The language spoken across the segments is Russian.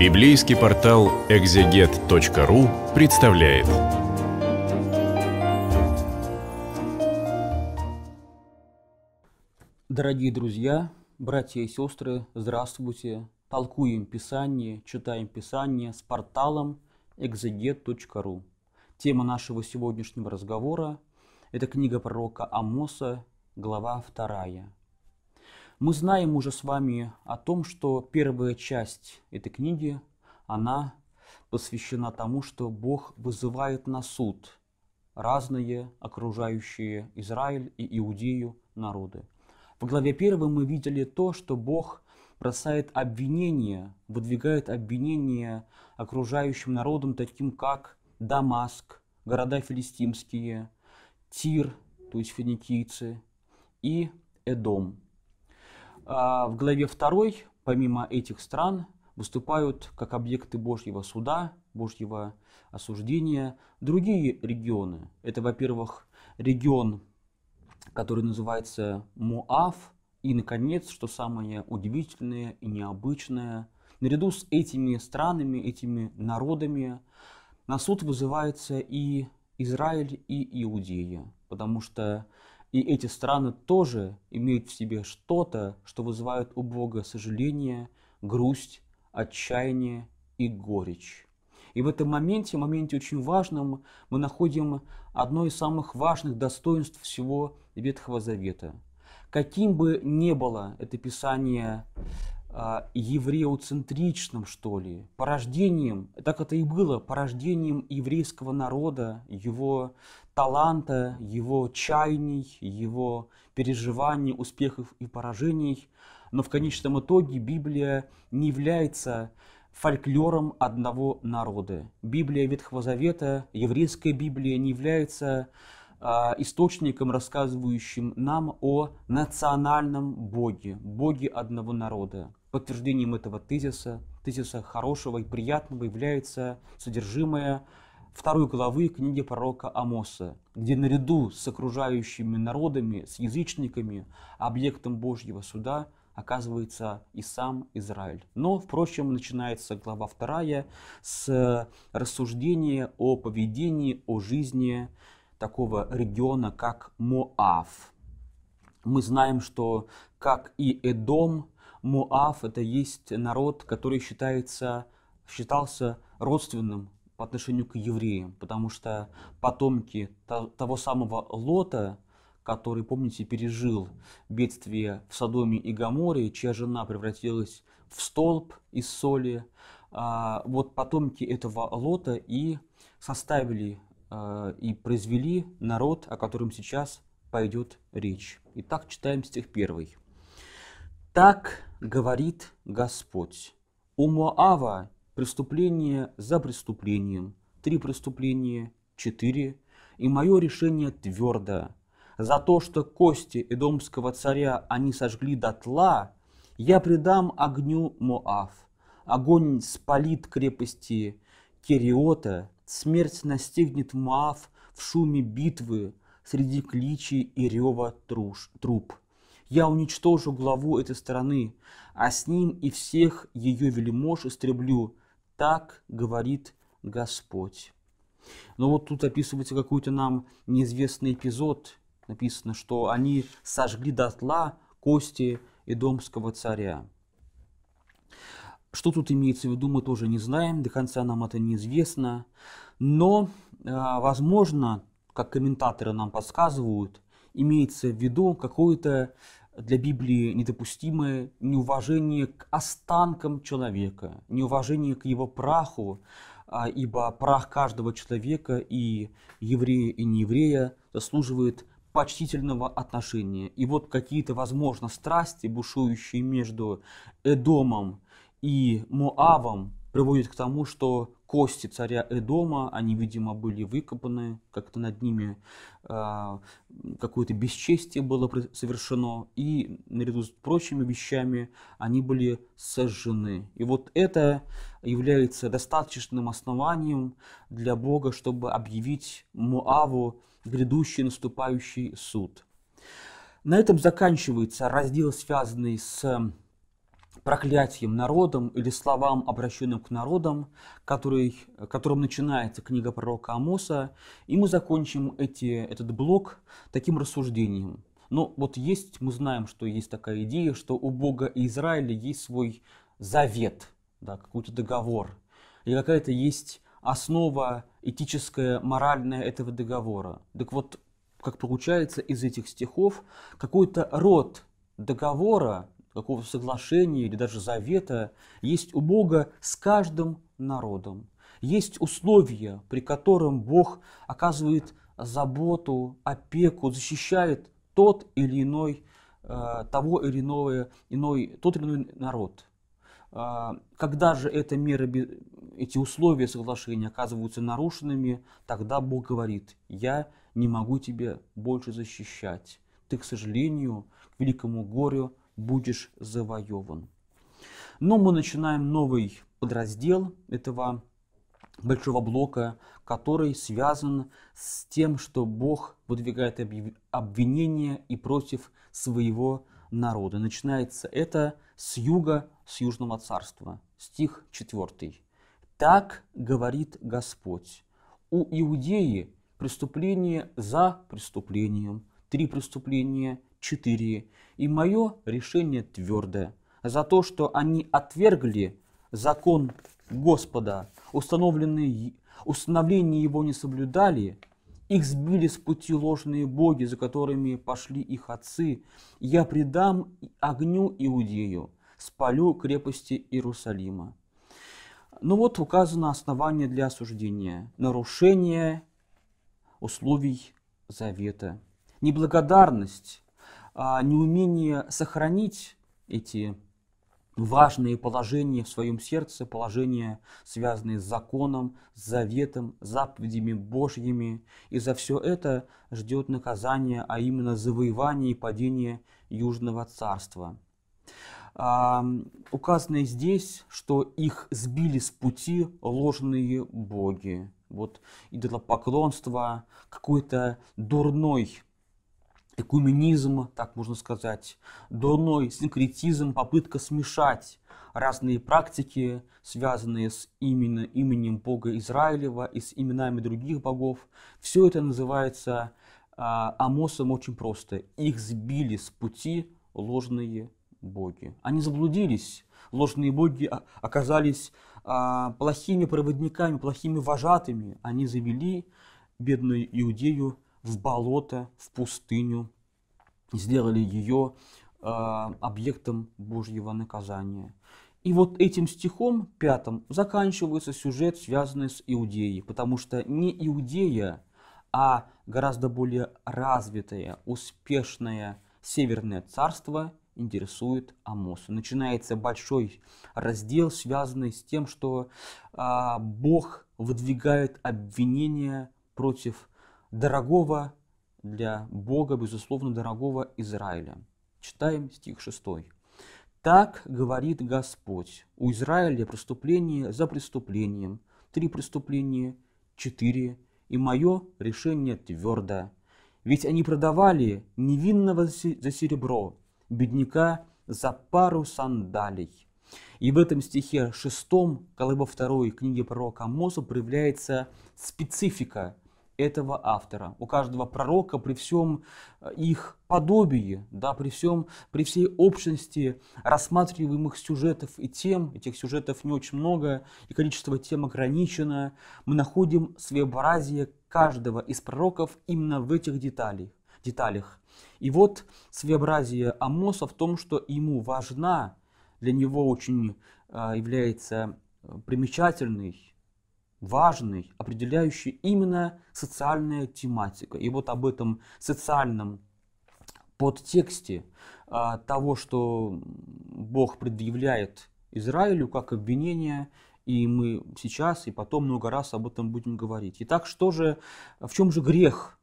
Библейский портал exeget.ru представляет. Дорогие друзья, братья и сестры, здравствуйте. Толкуем Писание, читаем Писание с порталом exeget.ru. Тема нашего сегодняшнего разговора – это книга пророка Амоса, глава 2. Мы знаем уже с вами о том, что первая часть этой книги, она посвящена тому, что Бог вызывает на суд разные окружающие Израиль и Иудею народы. В главе первой мы видели то, что Бог бросает обвинения, выдвигает обвинения окружающим народам, таким как Дамаск, города филистимские, Тир, то есть финикийцы, и Эдом, а, в главе 2, помимо этих стран, выступают как объекты Божьего суда, Божьего осуждения другие регионы. Это, во-первых, регион, который называется Муав и, наконец, что самое удивительное и необычное, наряду с этими странами, этими народами, на суд вызывается и Израиль, и Иудея, потому что и эти страны тоже имеют в себе что-то, что вызывает у Бога сожаление, грусть, отчаяние и горечь. И в этом моменте, моменте очень важном, мы находим одно из самых важных достоинств всего Ветхого Завета. Каким бы ни было это Писание а, евреоцентричным, что ли, порождением, так это и было, порождением еврейского народа, его таланта, его чаяний, его переживаний, успехов и поражений. Но в конечном итоге Библия не является фольклором одного народа. Библия Ветхого Завета, еврейская Библия не является а, источником, рассказывающим нам о национальном Боге, Боге одного народа. Подтверждением этого тезиса, тезиса хорошего и приятного, является содержимое второй главы книги пророка Амоса, где наряду с окружающими народами, с язычниками, объектом Божьего суда оказывается и сам Израиль. Но, впрочем, начинается глава 2 с рассуждения о поведении, о жизни такого региона, как Моав. Мы знаем, что, как и Эдом, Муав – это есть народ, который считается, считался родственным по отношению к евреям, потому что потомки того самого Лота, который, помните, пережил бедствие в Содоме и Гаморе, чья жена превратилась в столб из соли, а, вот потомки этого Лота и составили а, и произвели народ, о котором сейчас пойдет речь. Итак, читаем стих первый. Так говорит Господь. У Моава преступление за преступлением. Три преступления, четыре. И мое решение твердо. За то, что кости Эдомского царя они сожгли дотла, я предам огню Моав. Огонь спалит крепости Кериота, смерть настигнет Моав в шуме битвы, среди кличи и рева труш, труп. Я уничтожу главу этой страны, а с ним и всех ее велимож истреблю. Так говорит Господь. Но вот тут описывается какой-то нам неизвестный эпизод. Написано, что они сожгли дотла кости Эдомского царя. Что тут имеется в виду, мы тоже не знаем, до конца нам это неизвестно. Но, а, возможно, как комментаторы нам подсказывают, имеется в виду какое-то для Библии недопустимое неуважение к останкам человека, неуважение к его праху, а, ибо прах каждого человека и еврея, и нееврея заслуживает почтительного отношения. И вот какие-то, возможно, страсти, бушующие между Эдомом и Моавом, приводят к тому, что кости царя Эдома, они, видимо, были выкопаны, как-то над ними э, какое-то бесчестие было совершено, и наряду с прочими вещами они были сожжены. И вот это является достаточным основанием для Бога, чтобы объявить Муаву грядущий наступающий суд. На этом заканчивается раздел, связанный с проклятием народам или словам, обращенным к народам, который, которым начинается книга пророка Амоса, и мы закончим эти, этот блок таким рассуждением. Но вот есть, мы знаем, что есть такая идея, что у Бога и Израиля есть свой завет, да, какой-то договор, или какая-то есть основа этическая, моральная этого договора. Так вот, как получается из этих стихов, какой-то род договора, какого соглашения или даже завета есть у Бога с каждым народом. Есть условия, при котором Бог оказывает заботу, опеку, защищает тот или иной, э, того или иного, иной, тот или иной народ. Э, когда же эта мера, эти условия соглашения оказываются нарушенными, тогда Бог говорит, я не могу тебя больше защищать. Ты, к сожалению, к великому горю будешь завоеван. Но мы начинаем новый подраздел этого большого блока, который связан с тем, что Бог выдвигает обвинения и против своего народа. Начинается это с юга, с Южного Царства. Стих 4. «Так говорит Господь, у Иудеи преступление за преступлением, три преступления – 4. И мое решение твердое за то, что они отвергли закон Господа, установленный, установление его не соблюдали, их сбили с пути ложные боги, за которыми пошли их отцы. Я предам огню Иудею, спалю крепости Иерусалима. Ну вот указано основание для осуждения. Нарушение условий завета. Неблагодарность а, неумение сохранить эти важные положения в своем сердце, положения, связанные с законом, с заветом, заповедями Божьими. И за все это ждет наказание, а именно завоевание и падение Южного Царства. А, указано здесь, что их сбили с пути ложные боги. Вот идолопоклонство, какой-то дурной экуменизм, так можно сказать, дурной синкретизм, попытка смешать разные практики, связанные с именно именем Бога Израилева и с именами других богов. Все это называется а, Амосом очень просто. Их сбили с пути ложные боги. Они заблудились. Ложные боги оказались а, плохими проводниками, плохими вожатыми. Они завели бедную Иудею в болото, в пустыню, сделали ее э, объектом Божьего наказания. И вот этим стихом, пятым, заканчивается сюжет, связанный с Иудеей, потому что не Иудея, а гораздо более развитое, успешное Северное Царство интересует Амоса. Начинается большой раздел, связанный с тем, что э, Бог выдвигает обвинения против дорогого для Бога, безусловно, дорогого Израиля. Читаем стих 6. «Так говорит Господь, у Израиля преступление за преступлением, три преступления, четыре, и мое решение твердо. Ведь они продавали невинного за серебро, бедняка за пару сандалий». И в этом стихе шестом, колыба второй книги пророка Амоса проявляется специфика этого автора, у каждого пророка при всем э, их подобии, да, при, всем, при всей общности рассматриваемых сюжетов и тем, этих сюжетов не очень много, и количество тем ограничено, мы находим своеобразие каждого из пророков именно в этих деталях. деталях. И вот своеобразие Амоса в том, что ему важна, для него очень э, является э, примечательной важной, определяющей именно социальная тематика. И вот об этом социальном подтексте а, того, что Бог предъявляет Израилю как обвинение, и мы сейчас и потом много раз об этом будем говорить. Итак, что же, в чем же грех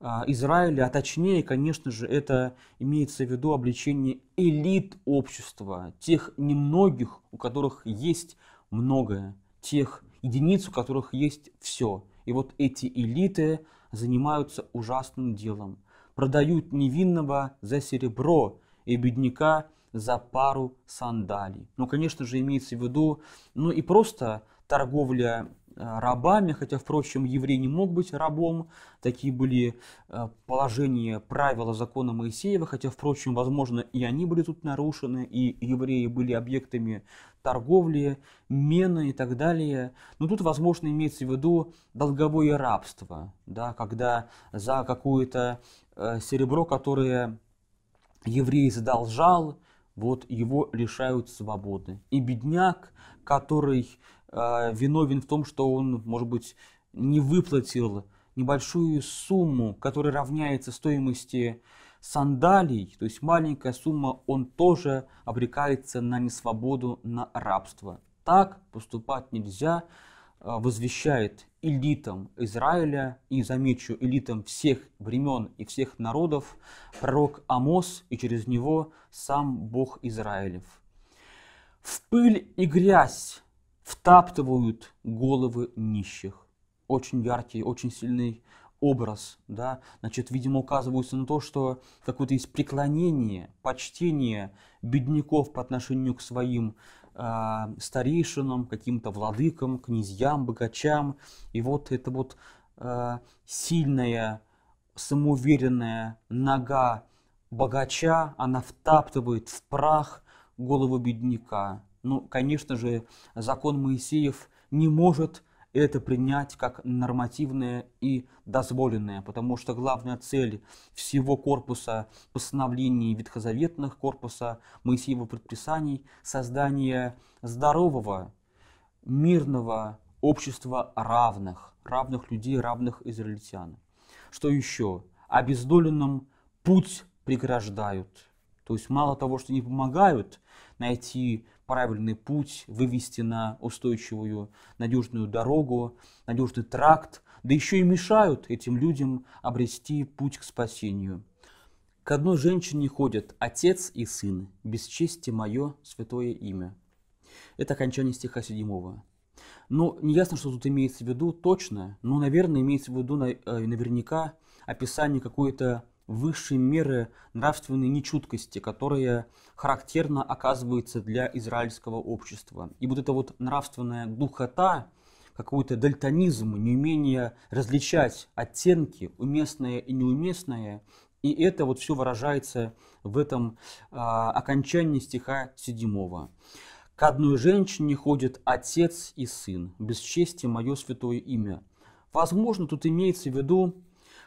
а, Израиля, а точнее, конечно же, это имеется в виду обличение элит общества, тех немногих, у которых есть многое, тех единиц, у которых есть все. И вот эти элиты занимаются ужасным делом. Продают невинного за серебро и бедняка за пару сандалий. Ну, конечно же, имеется в виду, ну и просто торговля Э, рабами, хотя, впрочем, еврей не мог быть рабом. Такие были э, положения, правила закона Моисеева, хотя, впрочем, возможно, и они были тут нарушены, и евреи были объектами торговли, мена и так далее. Но тут, возможно, имеется в виду долговое рабство, да, когда за какое-то э, серебро, которое еврей задолжал, вот его лишают свободы. И бедняк, который а, виновен в том, что он, может быть, не выплатил небольшую сумму, которая равняется стоимости сандалий, то есть маленькая сумма, он тоже обрекается на несвободу, на рабство. Так поступать нельзя, а, возвещает элитам Израиля, и замечу, элитам всех времен и всех народов, пророк Амос и через него сам Бог Израилев. В пыль и грязь втаптывают головы нищих. Очень яркий, очень сильный образ, да, значит, видимо, указываются на то, что какое-то есть преклонение, почтение бедняков по отношению к своим э, старейшинам, каким-то владыкам, князьям, богачам. И вот это вот э, сильная, самоуверенная нога богача, она втаптывает в прах голову бедняка. Ну, конечно же, закон Моисеев не может это принять как нормативное и дозволенное, потому что главная цель всего корпуса постановлений ветхозаветных, корпуса Моисеева предписаний – создание здорового, мирного общества равных, равных людей, равных израильтян. Что еще? Обездоленным путь преграждают. То есть мало того, что не помогают найти правильный путь, вывести на устойчивую, надежную дорогу, надежный тракт, да еще и мешают этим людям обрести путь к спасению. К одной женщине ходят отец и сын, без чести мое, святое имя. Это окончание стиха 7. Ну, не ясно, что тут имеется в виду точно, но, наверное, имеется в виду э, наверняка описание какой-то высшей меры нравственной нечуткости, которая характерно оказывается для израильского общества. И вот эта вот нравственная глухота, какой-то дальтонизм, неумение различать оттенки, уместное и неуместное, и это вот все выражается в этом э, окончании стиха седьмого. «К одной женщине ходит отец и сын, без чести мое святое имя». Возможно, тут имеется в виду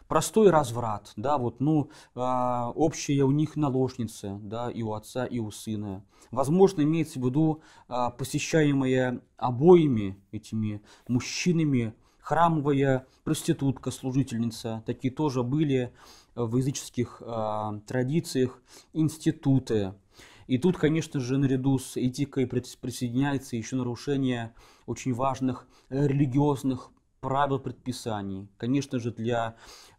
простой разврат, да, вот, ну, а, общая у них наложница, да, и у отца, и у сына. Возможно, имеется в виду а, посещаемая обоими этими мужчинами храмовая проститутка, служительница, такие тоже были в языческих а, традициях институты. И тут, конечно же, наряду с этикой присоединяется еще нарушение очень важных религиозных правил предписаний. Конечно же, для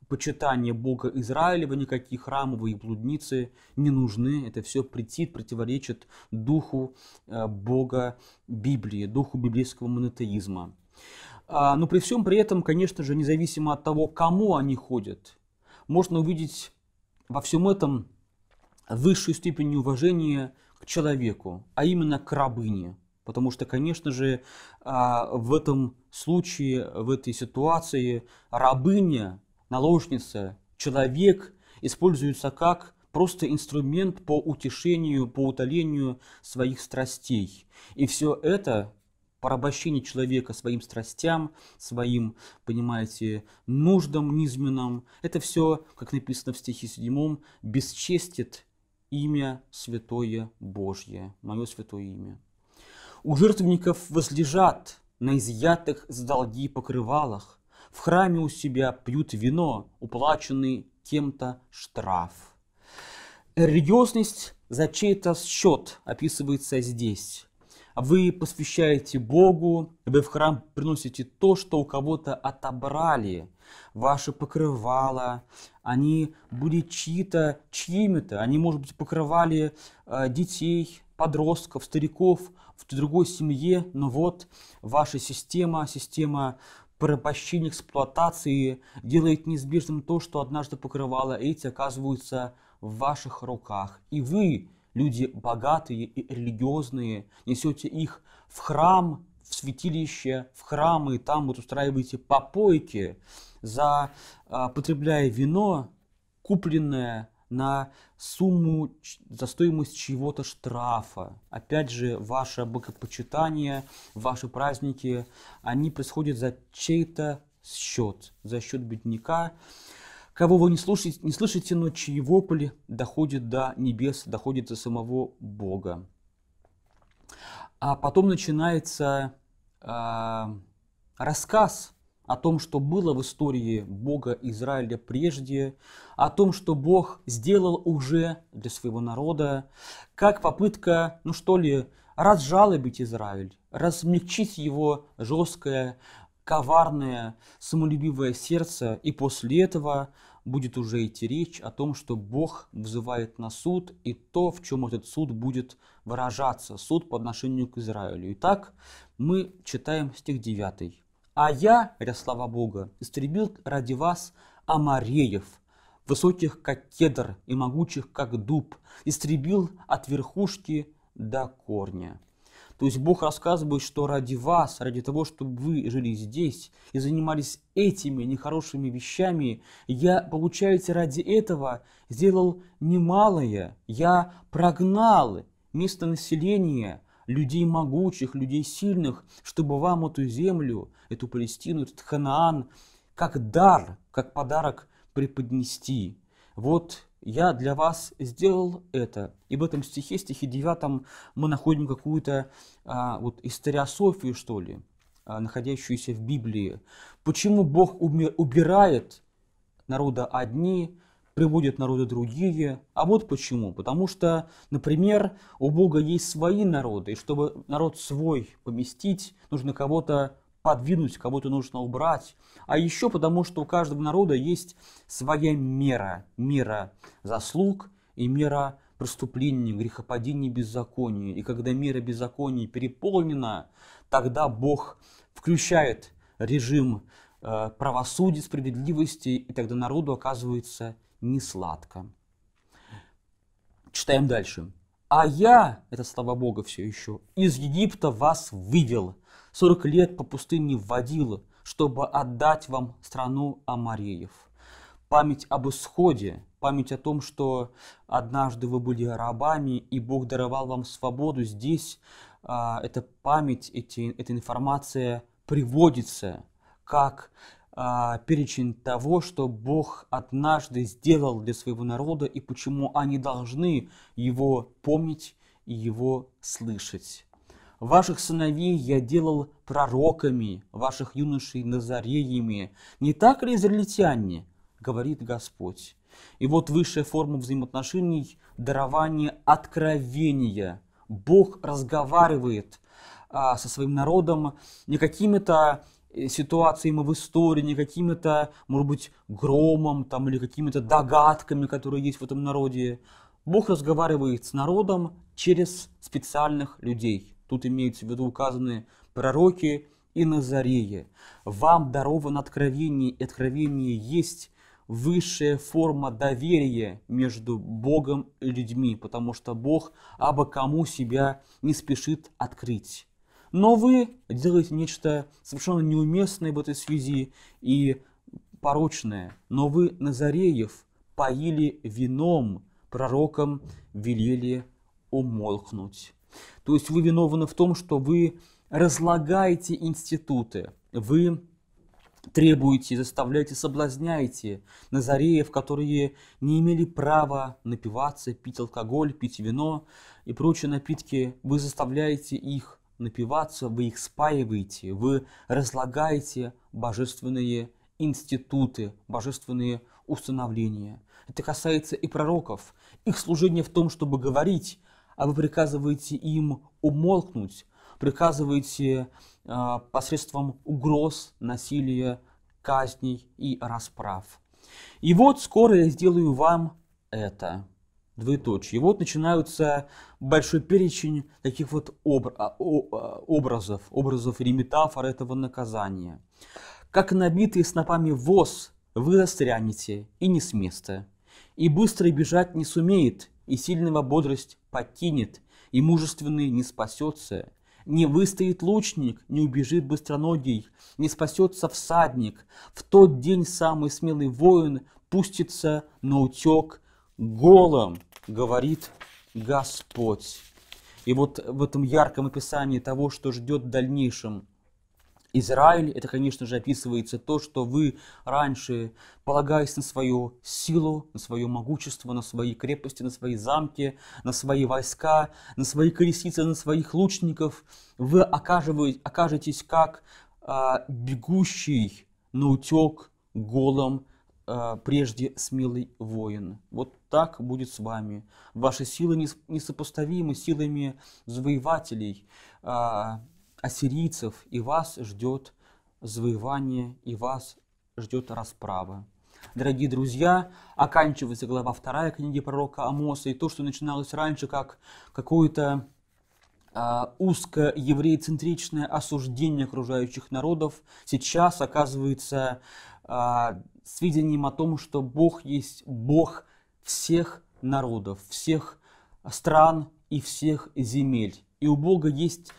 почитание Бога Израилева, никакие храмовые блудницы не нужны. Это все претит, противоречит духу э, Бога Библии, духу библейского монотеизма. А, но при всем при этом, конечно же, независимо от того, кому они ходят, можно увидеть во всем этом высшую степень уважения к человеку, а именно к рабыне. Потому что, конечно же, а, в этом случае, в этой ситуации рабыня наложница, человек используется как просто инструмент по утешению, по утолению своих страстей. И все это порабощение человека своим страстям, своим, понимаете, нуждам низменным, это все, как написано в стихе 7, бесчестит имя Святое Божье, мое святое имя. У жертвенников возлежат на изъятых с долги покрывалах, в храме у себя пьют вино, уплаченный кем-то штраф. Религиозность за чей-то счет описывается здесь. Вы посвящаете Богу, вы в храм приносите то, что у кого-то отобрали, ваше покрывало они были чьи-то, чьими-то, они, может быть, покрывали э, детей, подростков, стариков в другой семье, но вот ваша система, система порабощение, эксплуатации делает неизбежным то, что однажды покрывало эти оказываются в ваших руках. И вы, люди богатые и религиозные, несете их в храм, в святилище, в храмы, и там вот устраиваете попойки, за, а, потребляя вино, купленное на сумму за стоимость чего-то штрафа. Опять же, ваше богопочитание, ваши праздники, они происходят за чей-то счет, за счет бедняка, кого вы не слушаете, не слышите, но чьи вопли доходит до небес, доходит до самого Бога. А потом начинается э, рассказ о том, что было в истории Бога Израиля прежде, о том, что Бог сделал уже для своего народа, как попытка, ну что ли, разжалобить Израиль, размягчить его жесткое, коварное, самолюбивое сердце, и после этого будет уже идти речь о том, что Бог взывает на суд и то, в чем этот суд будет выражаться, суд по отношению к Израилю. Итак, мы читаем стих 9. А я, говоря слава Бога, истребил ради вас амареев, высоких, как кедр, и могучих, как дуб, истребил от верхушки до корня. То есть Бог рассказывает, что ради вас, ради того, чтобы вы жили здесь и занимались этими нехорошими вещами, я, получается, ради этого сделал немалое, я прогнал местонаселение людей могучих, людей сильных, чтобы вам эту землю, эту Палестину, этот Ханаан, как дар, как подарок преподнести. Вот я для вас сделал это. И в этом стихе, стихе 9, мы находим какую-то а, вот историософию, что ли, а, находящуюся в Библии. Почему Бог убирает народа одни, приводят народы другие. А вот почему. Потому что, например, у Бога есть свои народы, и чтобы народ свой поместить, нужно кого-то подвинуть, кого-то нужно убрать. А еще потому, что у каждого народа есть своя мера. Мера заслуг и мера преступлений, грехопадений, беззаконий, И когда мера беззаконий переполнена, тогда Бог включает режим э, правосудия, справедливости, и тогда народу оказывается не сладко. Читаем дальше. «А я, это слова Бога все еще, из Египта вас вывел, сорок лет по пустыне вводил, чтобы отдать вам страну Амареев». Память об исходе, память о том, что однажды вы были рабами, и Бог даровал вам свободу здесь, а, эта память, эти, эта информация приводится как а, перечень того, что Бог однажды сделал для своего народа и почему они должны его помнить и его слышать. Ваших сыновей я делал пророками, ваших юношей назареями. Не так ли, израильтяне? Говорит Господь. И вот высшая форма взаимоотношений – дарование откровения. Бог разговаривает а, со своим народом не какими-то Э, ситуациями в истории, не какими-то, может быть, громом там, или какими-то догадками, которые есть в этом народе. Бог разговаривает с народом через специальных людей. Тут имеются в виду указаны пророки и Назареи. Вам даровано откровение, и откровение есть высшая форма доверия между Богом и людьми, потому что Бог обо кому себя не спешит открыть. Но вы делаете нечто совершенно неуместное в этой связи и порочное. Но вы, Назареев, поили вином, пророкам велели умолкнуть. То есть вы виновны в том, что вы разлагаете институты, вы требуете, заставляете, соблазняете назареев, которые не имели права напиваться, пить алкоголь, пить вино и прочие напитки, вы заставляете их напиваться, вы их спаиваете, вы разлагаете божественные институты, божественные установления. Это касается и пророков. Их служение в том, чтобы говорить, а вы приказываете им умолкнуть, приказываете э, посредством угроз, насилия, казней и расправ. И вот скоро я сделаю вам это двоеточие. И вот начинаются большой перечень таких вот обр- а, а, образов, образов или метафор этого наказания. Как набитый снопами воз, вы застрянете, и не с места. И быстро бежать не сумеет, и сильного бодрость покинет, и мужественный не спасется. Не выстоит лучник, не убежит быстроногий, не спасется всадник. В тот день самый смелый воин пустится на утек голым говорит Господь. И вот в этом ярком описании того, что ждет в дальнейшем Израиль, это, конечно же, описывается то, что вы раньше, полагаясь на свою силу, на свое могущество, на свои крепости, на свои замки, на свои войска, на свои колесницы, на своих лучников, вы окажетесь как а, бегущий на утек голым а, прежде смелый воин. Вот так будет с вами. Ваши силы несопоставимы силами завоевателей, а, ассирийцев, и вас ждет завоевание, и вас ждет расправа. Дорогие друзья, оканчивается глава вторая книги пророка Амоса, и то, что начиналось раньше как какое-то э, а, узкое евреицентричное осуждение окружающих народов, сейчас оказывается э, сведением о том, что Бог есть Бог всех народов, всех стран и всех земель. И у Бога есть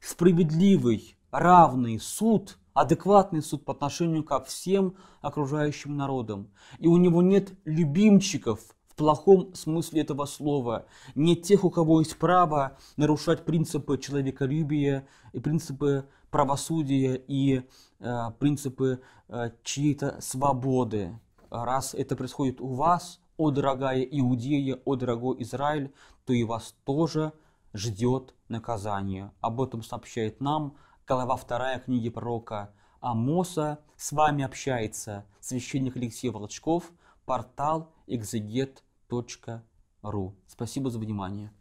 справедливый, равный суд, адекватный суд по отношению ко всем окружающим народам. И у него нет любимчиков в плохом смысле этого слова, нет тех, у кого есть право нарушать принципы человеколюбия и принципы правосудия и э, принципы э, чьей-то свободы. Раз это происходит у вас, «О дорогая Иудея, о дорогой Израиль, то и вас тоже ждет наказание». Об этом сообщает нам глава вторая книги пророка Амоса. С вами общается священник Алексей Волочков портал экзегет.ру. Спасибо за внимание.